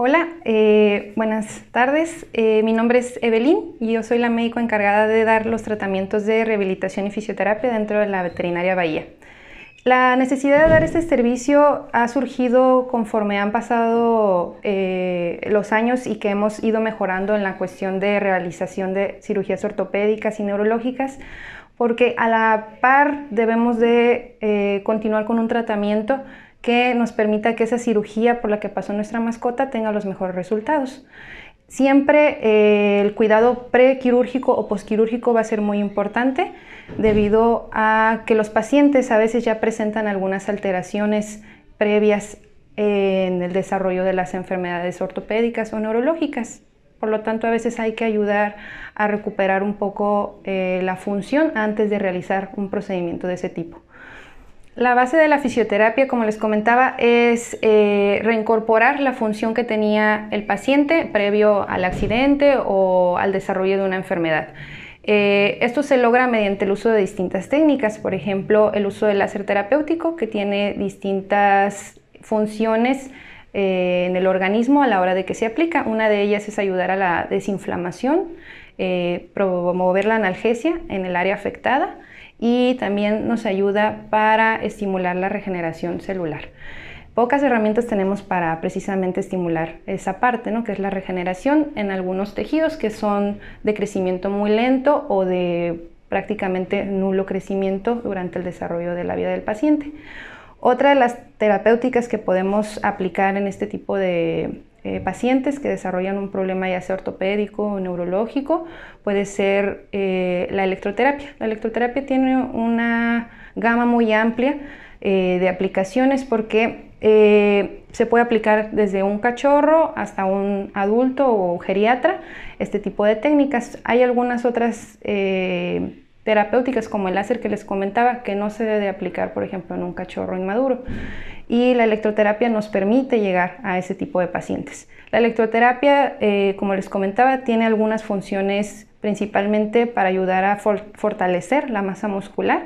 Hola, eh, buenas tardes. Eh, mi nombre es Evelyn y yo soy la médico encargada de dar los tratamientos de rehabilitación y fisioterapia dentro de la veterinaria Bahía. La necesidad de dar este servicio ha surgido conforme han pasado eh, los años y que hemos ido mejorando en la cuestión de realización de cirugías ortopédicas y neurológicas, porque a la par debemos de eh, continuar con un tratamiento que nos permita que esa cirugía por la que pasó nuestra mascota tenga los mejores resultados. Siempre eh, el cuidado prequirúrgico o posquirúrgico va a ser muy importante debido a que los pacientes a veces ya presentan algunas alteraciones previas eh, en el desarrollo de las enfermedades ortopédicas o neurológicas. Por lo tanto, a veces hay que ayudar a recuperar un poco eh, la función antes de realizar un procedimiento de ese tipo. La base de la fisioterapia, como les comentaba, es eh, reincorporar la función que tenía el paciente previo al accidente o al desarrollo de una enfermedad. Eh, esto se logra mediante el uso de distintas técnicas, por ejemplo, el uso del láser terapéutico, que tiene distintas funciones eh, en el organismo a la hora de que se aplica. Una de ellas es ayudar a la desinflamación, promover la analgesia en el área afectada y también nos ayuda para estimular la regeneración celular. Pocas herramientas tenemos para precisamente estimular esa parte, ¿no? que es la regeneración en algunos tejidos que son de crecimiento muy lento o de prácticamente nulo crecimiento durante el desarrollo de la vida del paciente. Otra de las terapéuticas que podemos aplicar en este tipo de eh, pacientes que desarrollan un problema ya sea ortopédico o neurológico, puede ser eh, la electroterapia. La electroterapia tiene una gama muy amplia eh, de aplicaciones porque se puede aplicar desde un cachorro hasta un adulto o geriatra este tipo de técnicas. Hay algunas otras terapéuticas como el láser que les comentaba que no se debe aplicar, por ejemplo, en un cachorro inmaduro y la electroterapia nos permite llegar a ese tipo de pacientes. La electroterapia, eh, como les comentaba, tiene algunas funciones principalmente para ayudar a fortalecer la masa muscular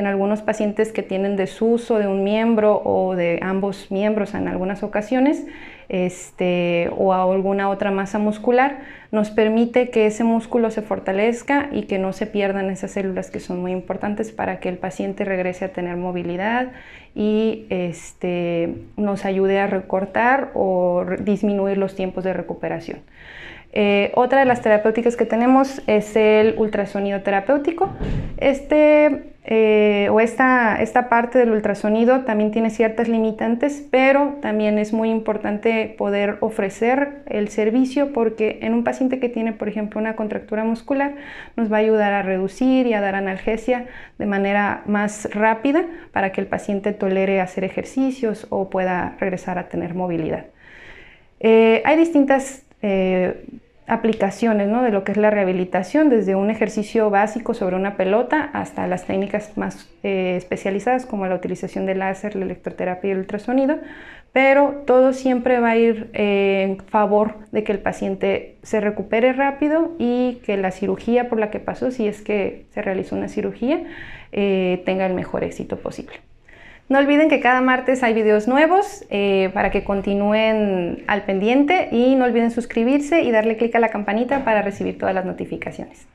en algunos pacientes que tienen desuso de un miembro o de ambos miembros en algunas ocasiones, este, o a alguna otra masa muscular, nos permite que ese músculo se fortalezca y que no se pierdan esas células que son muy importantes para que el paciente regrese a tener movilidad y este, nos ayude a recortar o disminuir los tiempos de recuperación. Eh, otra de las terapéuticas que tenemos es el ultrasonido terapéutico. Este, eh, o esta, esta parte del ultrasonido también tiene ciertas limitantes, pero también es muy importante poder ofrecer el servicio porque en un paciente que tiene, por ejemplo, una contractura muscular, nos va a ayudar a reducir y a dar analgesia de manera más rápida para que el paciente tolere hacer ejercicios o pueda regresar a tener movilidad. Eh, hay distintas aplicaciones de lo que es la rehabilitación, desde un ejercicio básico sobre una pelota hasta las técnicas más eh, especializadas como la utilización de láser, la electroterapia y el ultrasonido, pero todo siempre va a ir eh, en favor de que el paciente se recupere rápido y que la cirugía por la que pasó, si es que se realizó una cirugía, eh, tenga el mejor éxito posible. No olviden que cada martes hay videos nuevos eh, para que continúen al pendiente y no olviden suscribirse y darle clic a la campanita para recibir todas las notificaciones.